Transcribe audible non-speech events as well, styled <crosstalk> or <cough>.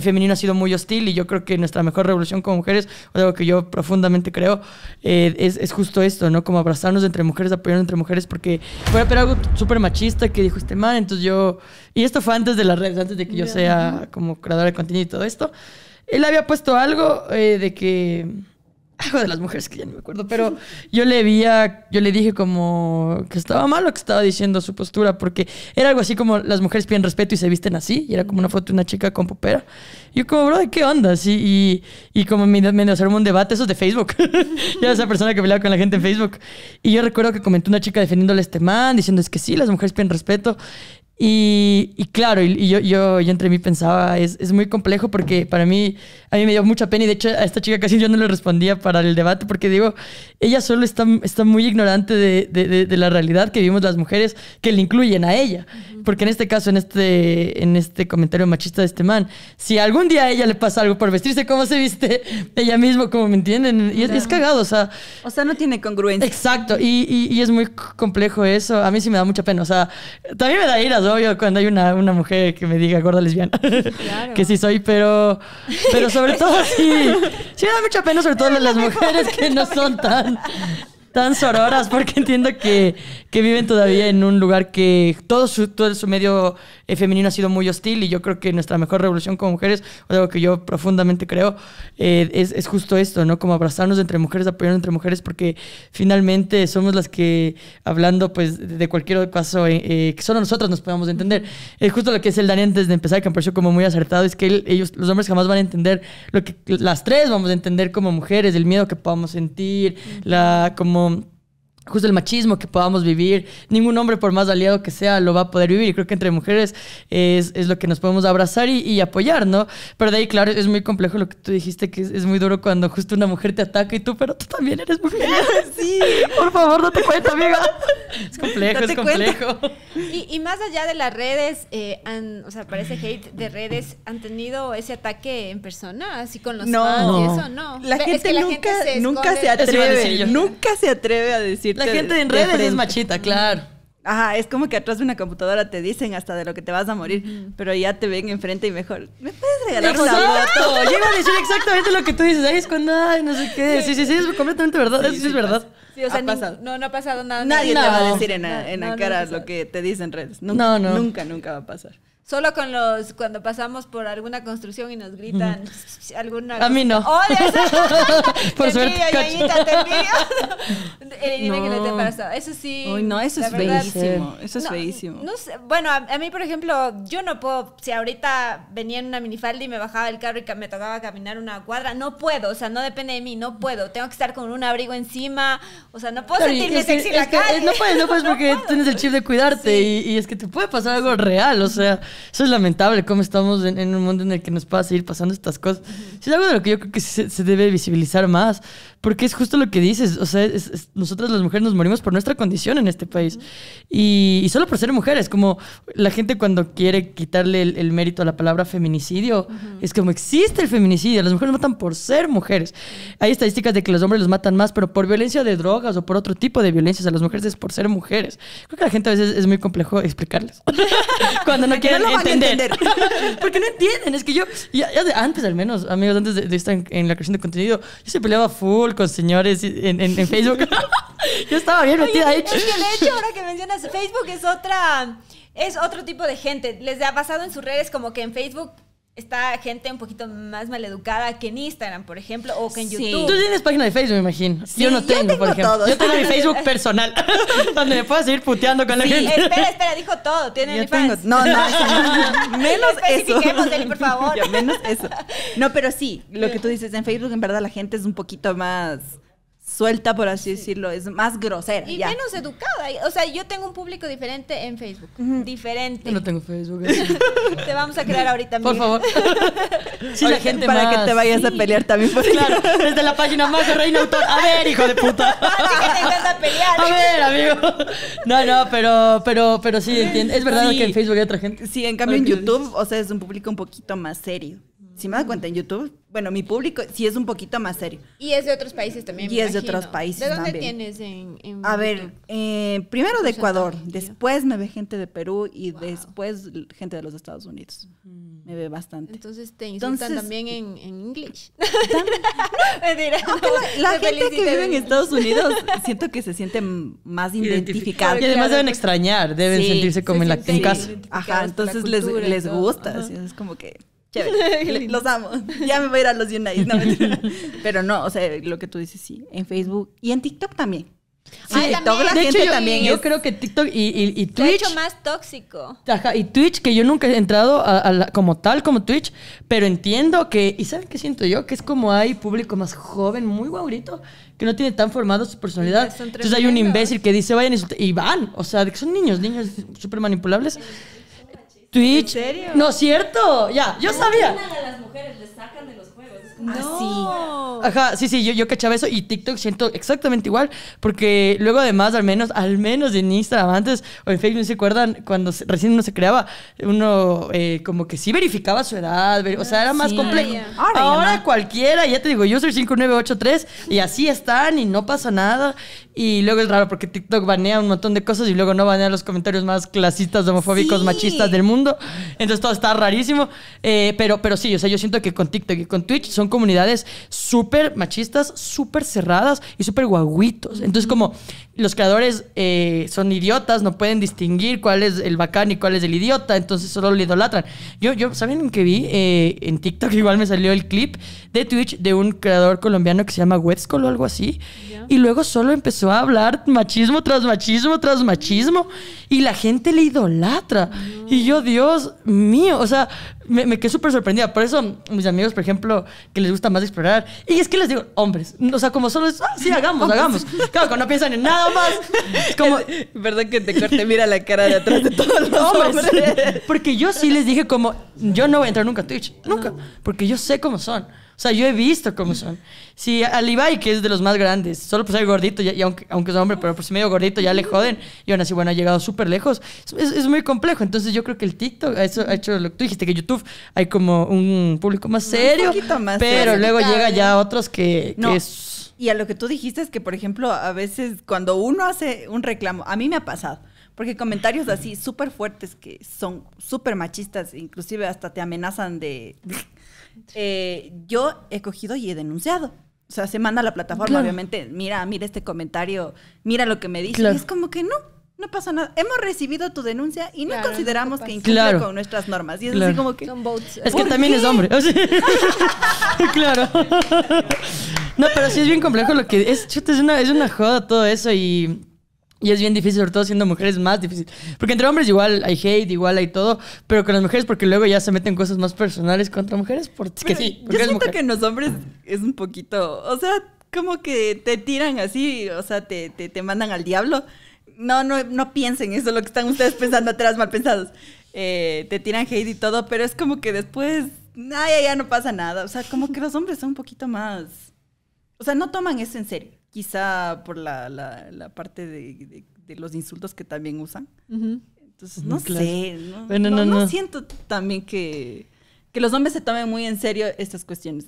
femenino ha sido muy hostil y yo creo que nuestra mejor revolución como mujeres, algo que yo profundamente creo, eh, es, justo esto, ¿no? Como abrazarnos entre mujeres, apoyarnos entre mujeres, porque fue pero algo súper machista que dijo este man, entonces yo... Y esto fue antes de las redes, antes de que yo sea como creadora de contenido y todo esto. Él había puesto algo eh, de que <laughs> algo de las mujeres que ya no me acuerdo, pero yo le vi yo le dije como que estaba mal lo que estaba diciendo su postura, porque era algo así como las mujeres piden respeto y se visten así, y era como una foto de una chica con popera. Yo como, bro, ¿de qué onda? y, y, como me, me un debate, eso es de Facebook. <laughs> ya esa persona que peleaba con la gente en Facebook. Y yo recuerdo que comentó una chica defendiéndole a este man, diciendo es que sí, las mujeres piden respeto. Y, claro, y, yo, yo, yo, entre mí pensaba, es, es, muy complejo porque para mí, a mí me dio mucha pena y de hecho a esta chica casi yo no le respondía para el debate porque digo, ella solo está, está muy ignorante de, de, de, la realidad que vivimos las mujeres que le incluyen a ella. Porque en este caso, en este, en este comentario machista de este man, si algún día a ella le pasa algo por vestirse como se viste <laughs> ella misma, como me entienden, y es, cagado, o sea. O sea, no tiene congruencia. Exacto, y, y, es muy complejo eso. A mí sí me da mucha pena, o sea, también me da ira cuando hay una, mujer que me diga gorda lesbiana. <laughs> que sí soy, pero, pero sobre todo sí. me da mucha pena, sobre todo las mujeres que no son tan, tan sororas, porque entiendo que, que, viven todavía en un lugar que todo su, todo su medio el femenino ha sido muy hostil y yo creo que nuestra mejor revolución como mujeres, algo que yo profundamente creo, eh, es, justo esto, ¿no? Como abrazarnos entre mujeres, apoyarnos entre mujeres, porque finalmente somos las que, hablando pues de cualquier caso, eh, eh, que solo nosotras nos podamos entender. Es justo lo que es el Daniel antes de empezar, que me pareció como muy acertado, es que ellos, los hombres jamás van a entender lo que las tres vamos a entender como mujeres, el miedo que podamos sentir, la como justo el machismo que podamos vivir. Ningún hombre, por más aliado que sea, lo va a poder vivir. Y creo que entre mujeres es, es lo que nos podemos abrazar y, apoyar, ¿no? Pero de ahí, claro, es muy complejo lo que tú dijiste, que es, muy duro cuando justo una mujer te ataca y tú, pero tú también eres mujer. <laughs> Sí. por favor, no te cuentes, amiga. Es complejo, es complejo. Y, más allá de las redes, eh, han, o sea, parece hate de redes, ¿han tenido ese ataque en persona? Así con los no. y eso, no. La gente, nunca, se nunca se atreve, nunca se atreve a decir la gente en redes es machita, claro. Ajá, es como que atrás de una computadora te dicen hasta de lo que te vas a morir, pero ya te ven enfrente y mejor, ¿me puedes regalar una foto? <laughs> Yo iba a decir exactamente lo que tú dices, ahí es cuando, ay, no sé qué. Sí, sí, sí, es completamente verdad, sí, eso sí, es verdad. Sí, o sea, no, no ha pasado nada. Nadie te va a decir en, la cara lo que te dicen redes. Nunca, no, no. Nunca, nunca va a pasar. Solo con los cuando pasamos por alguna construcción y nos gritan mm. <laughs> alguna A mí no. ¡Oh, por suerte. Eso sí. Uy, no, eso es feísimo Eso es feísimo No bueno, a, mí, por ejemplo, yo no puedo. Si ahorita venía en una minifalda y me bajaba el carro y me tocaba caminar una cuadra, no puedo. O sea, no depende de mí, no puedo. Tengo que estar con un abrigo encima. O sea, no puedo sentirme sexy en la eh, calle. No puedes, <laughs> no puedes porque tienes el chip de cuidarte y, y, es que te puede pasar algo real. O sea eso es lamentable, cómo estamos en, un mundo en el que nos pueda seguir pasando estas cosas. es algo de lo que yo creo que se, debe visibilizar más, porque es justo lo que dices, o sea, nosotras las mujeres nos morimos por nuestra condición en este país, y, solo por ser mujeres, como la gente cuando quiere quitarle el, mérito a la palabra feminicidio, es como existe el feminicidio, las mujeres matan por ser mujeres. Hay estadísticas de que los hombres los matan más, pero por violencia de drogas o por otro tipo de violencias a las mujeres es por ser mujeres. Creo que a la gente a veces es muy complejo explicarles. <laughs> Cuando no quieren no entender. entender. <laughs> Porque no entienden. Es que yo, ya, antes al menos, amigos, antes de, estar en, la creación de contenido, yo se peleaba full con señores en, Facebook. <laughs> yo estaba bien metida Es que de hecho, ahora que mencionas, Facebook es otra es otro tipo de gente. Les ha pasado en sus redes como que en Facebook está gente un poquito más maleducada que en Instagram, por ejemplo, o que en YouTube. Tú tienes página de Facebook, me imagino. yo no tengo, por ejemplo. Yo tengo mi Facebook personal, <laughs> donde me puedo seguir puteando con la gente. Espera, espera, dijo todo. Tiene mi tengo... No, no, <laughs> menos eso. Deli, por favor. <laughs> menos eso. No, pero sí, lo que tú dices en Facebook, en verdad la gente es un poquito más suelta, por así decirlo, es más grosera. Y menos educada. O sea, yo tengo un público diferente en Facebook. Diferente. Yo no tengo Facebook. <laughs> te vamos a crear ahorita Por favor. <laughs> sí, la gente para que te vayas a pelear también. Pues claro, desde la página más de Reina Autor. A ver, hijo de puta. <laughs> a A ver, amigo. No, no, pero, pero, pero sí, entiendo. Es verdad que en Facebook hay otra gente. Sí, en cambio en YouTube, o sea, es un público un poquito más serio si me das cuenta en YouTube, bueno, mi público sí es un poquito más serio. Y es de otros países también. Y es de otros países. ¿De dónde tienes en, A ver, eh, primero de Ecuador, después me ve gente de Perú y después gente de los Estados Unidos. Mm. Me ve bastante. Entonces te insultan también en, en inglés. <laughs> <laughs> <laughs> la, gente que vive en Estados Unidos siento que se siente más identificada. Y además deben extrañar, deben sentirse como en, la, casa. Ajá, entonces les, les gusta. es como que chévere. <laughs> los amo. <laughs> Ya me voy a ir a los United. No, <laughs> pero no, o sea, lo que tú dices, sí. En Facebook y en TikTok también. Sí, ah, también. yo, también. Yo creo que TikTok y, Twitch y Twitch. Mucho más tóxico. y Twitch, que yo nunca he entrado como tal, como Twitch, pero entiendo que. ¿Y saben qué siento yo? Que es como hay público más joven, muy guaurito, que no tiene tan formado su personalidad. Entonces hay un imbécil que dice vayan y van. O sea, que son niños, niños súper manipulables. Twitch. No es cierto. Ya, yo sabía. las mujeres les sacan de los juegos. Ah, no. Ajá, sí, sí, yo, yo cachaba eso y TikTok siento exactamente igual, porque luego además, al menos, al menos en Instagram antes o en Facebook, ¿no se acuerdan? Cuando recién uno se creaba, uno eh, como que sí verificaba su edad, o sea, era más complejo. Ah, Ahora, cualquiera, ya te digo, yo soy 5983 y así están y no pasa nada. Y luego es raro porque TikTok banea un montón de cosas y luego no banea los comentarios más clasistas, homofóbicos, machistas del mundo. Entonces todo está rarísimo. Eh, pero, pero sí, o sea, yo siento que con TikTok y con Twitch son comunidades súper machistas, súper cerradas y súper guaguitos. Entonces como los creadores eh, son idiotas, no pueden distinguir cuál es el bacán y cuál es el idiota, entonces solo lo idolatran. Yo, yo ¿saben qué vi? Eh, en TikTok <laughs> igual me salió el clip de Twitch de un creador colombiano que se llama Wetscol o algo así. Y luego solo empezó a hablar machismo tras machismo tras machismo. Y la gente le idolatra. Y yo, Dios mío, o sea, me, quedé súper sorprendida. Por eso, mis amigos, por ejemplo, que les gusta más explorar. Y es que les digo, hombres. O sea, como solo es, ah, sí, hagamos, hagamos. Claro, cuando no piensan en nada más. como. ¿Verdad <laughs> que te mira la cara de atrás de todos los hombres? <laughs> Porque yo sí les dije, como, yo no voy a entrar nunca a Twitch. Nunca. Porque yo sé cómo son. O sea, yo he visto cómo son. Si sí, que es de los más grandes, solo por ser gordito, y, aunque, aunque es hombre, pero por ser medio gordito ya le joden. Y aún así, bueno, ha llegado súper lejos. Es, muy complejo. Entonces, yo creo que el TikTok Eso ha hecho lo que tú dijiste, que YouTube hay como un público más serio. más pero luego llega ya otros que, no. es... Y a lo que tú dijiste es que, por ejemplo, a veces cuando uno hace un reclamo, a mí me ha pasado, porque comentarios así súper fuertes que son súper machistas, inclusive hasta te amenazan de... <laughs> Eh, yo he cogido y he denunciado. O sea, se manda a la plataforma, obviamente, mira, mira este comentario, mira lo que me dice. Y es como que no, no pasa nada. Hemos recibido tu denuncia y no consideramos que incumple con nuestras normas. Y es así como que... es que también es hombre. <laughs> <laughs> claro. no, pero sí es bien complejo lo que... Es, es, una, es una joda todo eso y... Y es bien difícil, sobre todo siendo mujeres, más difícil. Porque entre hombres igual hay hate, igual hay todo, pero con las mujeres porque luego ya se meten cosas más personales contra mujeres. Porque sí, yo siento que en los hombres es un poquito, o sea, como que te tiran así, o sea, te, te, te mandan al diablo no, no, no piensen eso, lo que están ustedes pensando <laughs> atrás, mal pensados. Eh, te tiran hate y todo, pero es como que después, ay, ya no pasa nada. O sea, como que los hombres son un poquito más. O sea, no toman eso en serio. Quizá por la, la, parte de, los insultos que también usan. Entonces, no sé. No, no, siento también que, que los hombres se tomen muy en serio estas cuestiones.